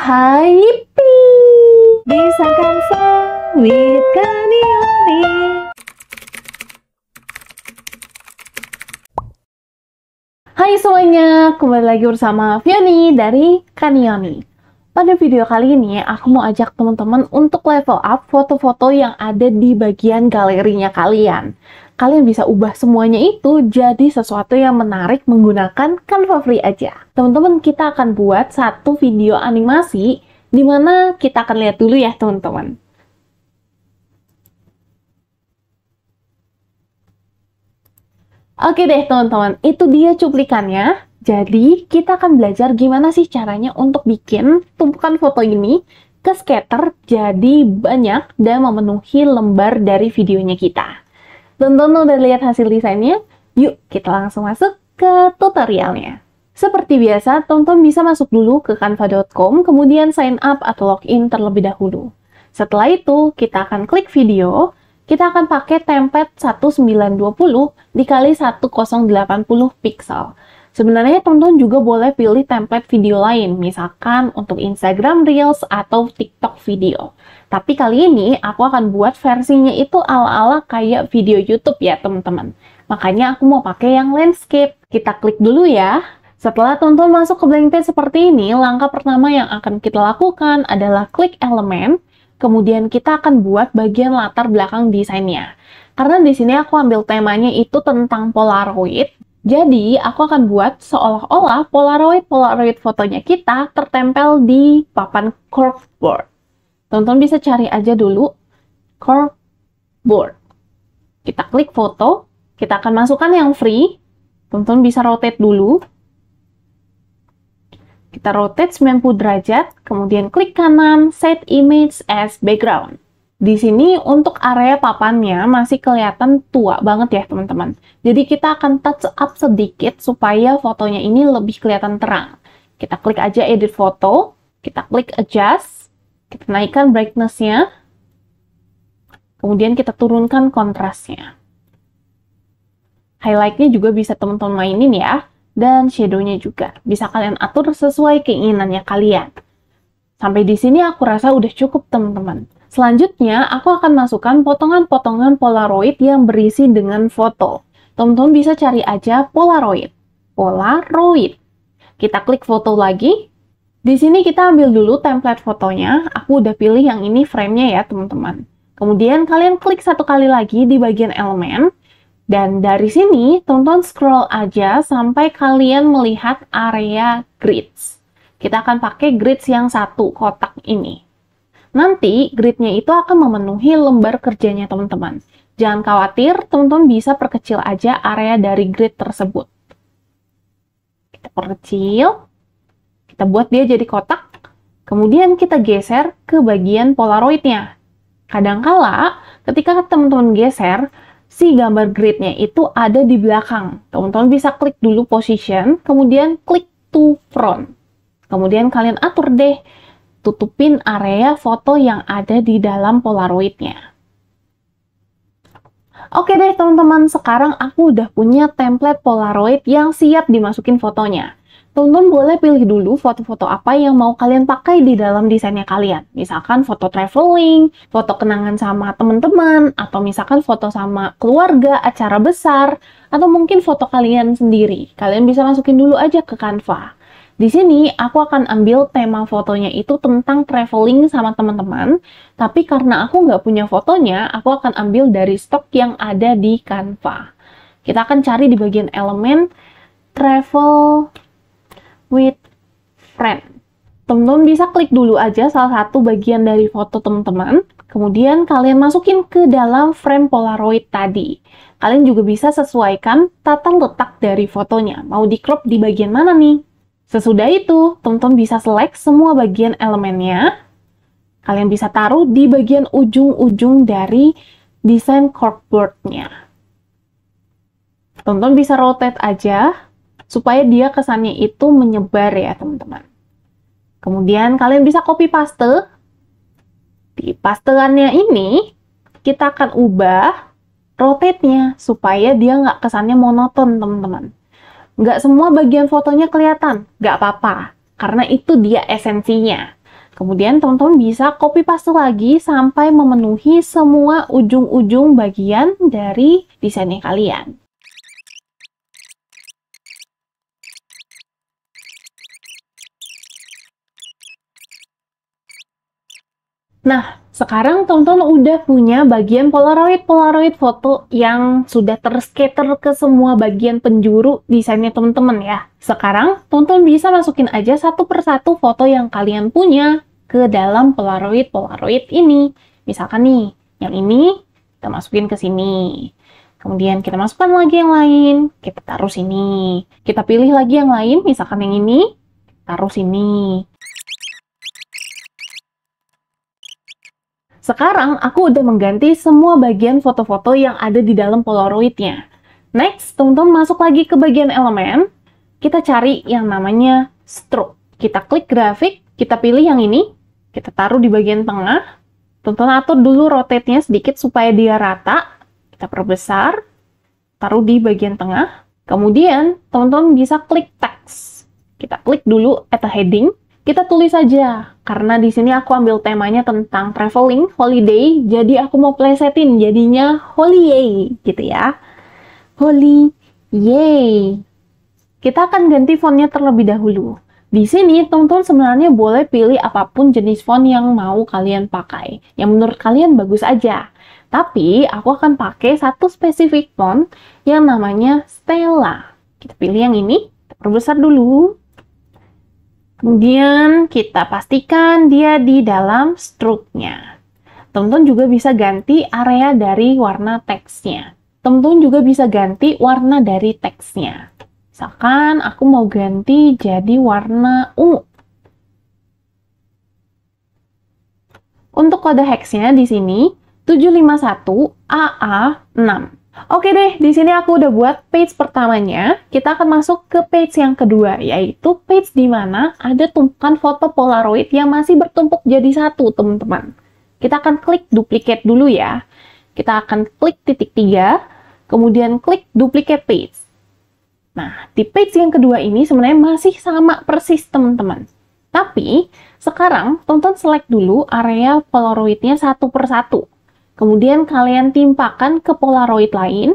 hai Bisa kan sawit Hai semuanya, kembali lagi bersama Fioni dari Kanioni. Pada video kali ini, aku mau ajak teman-teman untuk level up foto-foto yang ada di bagian galerinya kalian. Kalian bisa ubah semuanya itu jadi sesuatu yang menarik menggunakan Canva Free aja. Teman-teman, kita akan buat satu video animasi di mana kita akan lihat dulu ya teman-teman. Oke deh teman-teman, itu dia cuplikannya. Jadi, kita akan belajar gimana sih caranya untuk bikin tumpukan foto ini ke scatter jadi banyak dan memenuhi lembar dari videonya kita. Tonton udah lihat hasil desainnya? Yuk, kita langsung masuk ke tutorialnya. Seperti biasa, tonton bisa masuk dulu ke canva.com, kemudian sign up atau login terlebih dahulu. Setelah itu, kita akan klik video, kita akan pakai template 1920 dikali 1080 pixel. Sebenarnya tonton juga boleh pilih template video lain, misalkan untuk Instagram Reels atau TikTok video. Tapi kali ini aku akan buat versinya itu ala-ala kayak video YouTube ya teman-teman. Makanya aku mau pakai yang landscape. Kita klik dulu ya. Setelah tonton masuk ke blank page seperti ini, langkah pertama yang akan kita lakukan adalah klik elemen, kemudian kita akan buat bagian latar belakang desainnya. Karena di sini aku ambil temanya itu tentang Polaroid, jadi, aku akan buat seolah-olah Polaroid-Polaroid fotonya kita tertempel di papan corkboard. Tonton bisa cari aja dulu corkboard. Kita klik foto, kita akan masukkan yang free. Tonton bisa rotate dulu. Kita rotate 90 derajat, kemudian klik kanan, set image as background. Di sini untuk area papannya masih kelihatan tua banget ya teman-teman. Jadi kita akan touch up sedikit supaya fotonya ini lebih kelihatan terang. Kita klik aja edit foto, kita klik adjust, kita naikkan brightness-nya, kemudian kita turunkan kontrasnya. Highlight-nya juga bisa teman-teman mainin ya, dan shadow-nya juga. Bisa kalian atur sesuai keinginannya kalian. Sampai di sini aku rasa udah cukup teman-teman. Selanjutnya, aku akan masukkan potongan-potongan Polaroid yang berisi dengan foto. Teman-teman bisa cari aja Polaroid. Polaroid. Kita klik foto lagi. Di sini kita ambil dulu template fotonya. Aku udah pilih yang ini framenya ya, teman-teman. Kemudian kalian klik satu kali lagi di bagian elemen. Dan dari sini, tonton scroll aja sampai kalian melihat area grids. Kita akan pakai grids yang satu, kotak ini. Nanti gridnya itu akan memenuhi lembar kerjanya teman-teman. Jangan khawatir, teman-teman bisa perkecil aja area dari grid tersebut. Kita perkecil, kita buat dia jadi kotak, kemudian kita geser ke bagian polaroidnya. Kadangkala ketika teman-teman geser, si gambar gridnya itu ada di belakang. Teman-teman bisa klik dulu position, kemudian klik to front. Kemudian kalian atur deh tutupin area foto yang ada di dalam polaroidnya. Oke deh teman-teman, sekarang aku udah punya template polaroid yang siap dimasukin fotonya. Teman-teman boleh pilih dulu foto-foto apa yang mau kalian pakai di dalam desainnya kalian. Misalkan foto traveling, foto kenangan sama teman-teman, atau misalkan foto sama keluarga, acara besar, atau mungkin foto kalian sendiri. Kalian bisa masukin dulu aja ke Canva. Di sini aku akan ambil tema fotonya itu tentang traveling sama teman-teman, tapi karena aku nggak punya fotonya, aku akan ambil dari stok yang ada di Canva. Kita akan cari di bagian elemen travel with friend. Teman-teman bisa klik dulu aja salah satu bagian dari foto teman-teman, kemudian kalian masukin ke dalam frame Polaroid tadi. Kalian juga bisa sesuaikan tata letak dari fotonya. Mau di crop di bagian mana nih? Sesudah itu, teman-teman bisa select semua bagian elemennya. Kalian bisa taruh di bagian ujung-ujung dari desain corkboard-nya. Teman-teman bisa rotate aja supaya dia kesannya itu menyebar ya teman-teman. Kemudian kalian bisa copy paste. Di pasteannya ini kita akan ubah rotate-nya supaya dia nggak kesannya monoton teman-teman. Nggak semua bagian fotonya kelihatan, nggak apa-apa, karena itu dia esensinya. Kemudian teman-teman bisa copy paste lagi sampai memenuhi semua ujung-ujung bagian dari desainnya kalian. Nah, sekarang tonton udah punya bagian Polaroid-Polaroid foto yang sudah terscatter ke semua bagian penjuru desainnya teman-teman ya. Sekarang tonton bisa masukin aja satu persatu foto yang kalian punya ke dalam Polaroid-Polaroid ini. Misalkan nih, yang ini kita masukin ke sini. Kemudian kita masukkan lagi yang lain, kita taruh sini. Kita pilih lagi yang lain, misalkan yang ini, taruh sini. Sekarang aku udah mengganti semua bagian foto-foto yang ada di dalam Polaroidnya. Next, teman-teman masuk lagi ke bagian elemen. Kita cari yang namanya stroke. Kita klik grafik, kita pilih yang ini. Kita taruh di bagian tengah. Teman-teman atur dulu rotate-nya sedikit supaya dia rata. Kita perbesar. Taruh di bagian tengah. Kemudian, teman-teman bisa klik teks. Kita klik dulu at the heading. Kita tulis saja, karena di sini aku ambil temanya tentang traveling, holiday, jadi aku mau plesetin jadinya holiday gitu ya. Holiday. Kita akan ganti fontnya terlebih dahulu. Di sini, teman-teman sebenarnya boleh pilih apapun jenis font yang mau kalian pakai, yang menurut kalian bagus aja. Tapi, aku akan pakai satu spesifik font yang namanya Stella. Kita pilih yang ini, kita perbesar dulu. Kemudian kita pastikan dia di dalam struknya. Teman-teman juga bisa ganti area dari warna teksnya. Teman-teman juga bisa ganti warna dari teksnya. Misalkan aku mau ganti jadi warna u. Untuk kode hexnya di sini 751 AA6. Oke deh, di sini aku udah buat page pertamanya. Kita akan masuk ke page yang kedua, yaitu page di mana ada tumpukan foto Polaroid yang masih bertumpuk jadi satu, teman-teman. Kita akan klik duplicate dulu ya. Kita akan klik titik tiga, kemudian klik duplicate page. Nah, di page yang kedua ini sebenarnya masih sama persis, teman-teman. Tapi, sekarang tonton select dulu area Polaroidnya satu persatu. Kemudian kalian timpakan ke polaroid lain.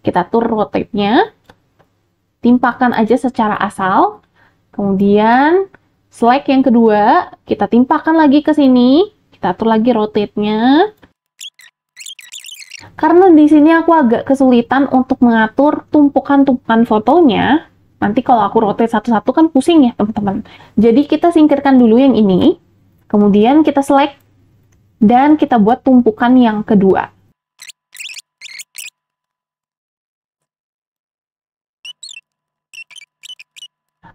Kita tur rotate-nya. Timpakan aja secara asal. Kemudian select yang kedua, kita timpakan lagi ke sini. Kita atur lagi rotate-nya. Karena di sini aku agak kesulitan untuk mengatur tumpukan-tumpukan fotonya, nanti kalau aku rotate satu-satu kan pusing ya teman-teman. Jadi kita singkirkan dulu yang ini, kemudian kita select dan kita buat tumpukan yang kedua.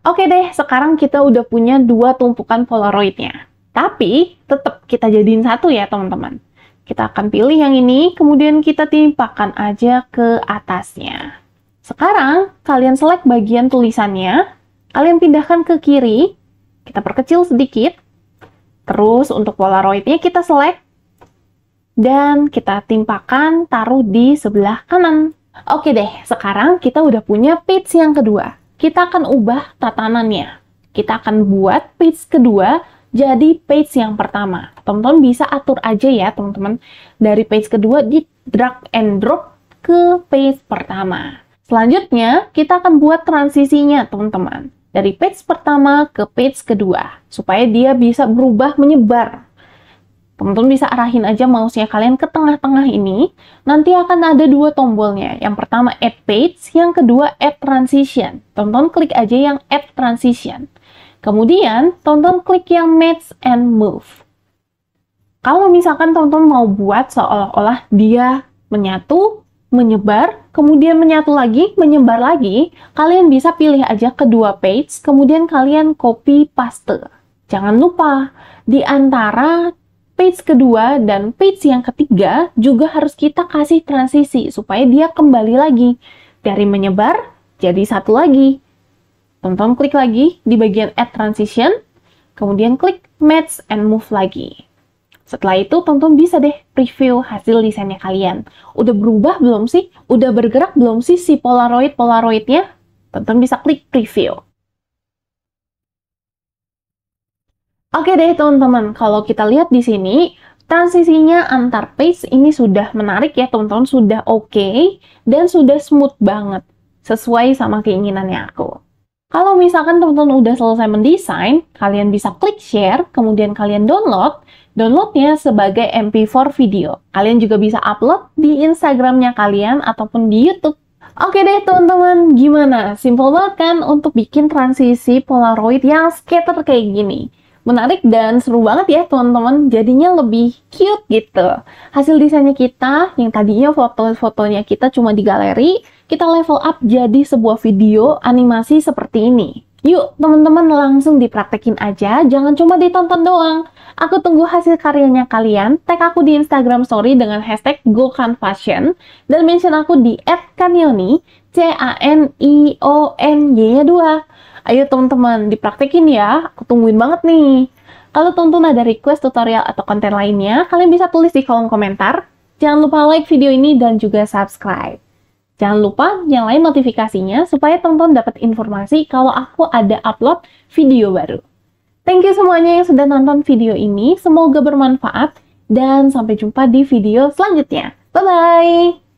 Oke deh, sekarang kita udah punya dua tumpukan Polaroidnya. Tapi, tetap kita jadiin satu ya teman-teman. Kita akan pilih yang ini, kemudian kita timpakan aja ke atasnya. Sekarang, kalian select bagian tulisannya, kalian pindahkan ke kiri, kita perkecil sedikit, Terus untuk polaroidnya kita select dan kita timpakan taruh di sebelah kanan. Oke deh, sekarang kita udah punya page yang kedua. Kita akan ubah tatanannya. Kita akan buat page kedua jadi page yang pertama. Teman-teman bisa atur aja ya teman-teman. Dari page kedua di drag and drop ke page pertama. Selanjutnya, kita akan buat transisinya teman-teman dari page pertama ke page kedua supaya dia bisa berubah menyebar. Teman-teman bisa arahin aja mouse-nya kalian ke tengah-tengah ini. Nanti akan ada dua tombolnya. Yang pertama add page, yang kedua add transition. teman-teman klik aja yang add transition. Kemudian tonton klik yang match and move. Kalau misalkan teman-teman mau buat seolah-olah dia menyatu menyebar, kemudian menyatu lagi, menyebar lagi, kalian bisa pilih aja kedua page, kemudian kalian copy paste. Jangan lupa, di antara page kedua dan page yang ketiga juga harus kita kasih transisi supaya dia kembali lagi dari menyebar jadi satu lagi. Tonton klik lagi di bagian add transition, kemudian klik match and move lagi. Setelah itu, teman-teman bisa deh preview hasil desainnya kalian. Udah berubah belum sih? Udah bergerak belum sih si Polaroid-Polaroidnya? Teman-teman bisa klik preview. Oke deh teman-teman, kalau kita lihat di sini, transisinya antar page ini sudah menarik ya teman-teman, sudah oke okay, dan sudah smooth banget, sesuai sama keinginannya aku. Kalau misalkan teman-teman udah selesai mendesain, kalian bisa klik share, kemudian kalian download, Downloadnya sebagai MP4 video. Kalian juga bisa upload di Instagramnya kalian ataupun di YouTube. Oke deh teman-teman, gimana? Simple banget kan untuk bikin transisi Polaroid yang scatter kayak gini. Menarik dan seru banget ya teman-teman, jadinya lebih cute gitu. Hasil desainnya kita, yang tadinya foto-fotonya kita cuma di galeri, kita level up jadi sebuah video animasi seperti ini. Yuk teman-teman langsung dipraktekin aja, jangan cuma ditonton doang. Aku tunggu hasil karyanya kalian, tag aku di Instagram story dengan hashtag GoKanFashion, dan mention aku di @kanioni C-A-N-I-O-N-Y-nya 2. Ayo teman-teman, dipraktekin ya, aku tungguin banget nih. Kalau tonton ada request tutorial atau konten lainnya, kalian bisa tulis di kolom komentar. Jangan lupa like video ini dan juga subscribe. Jangan lupa nyalain notifikasinya supaya teman-teman dapat informasi kalau aku ada upload video baru. Thank you semuanya yang sudah nonton video ini. Semoga bermanfaat dan sampai jumpa di video selanjutnya. Bye-bye!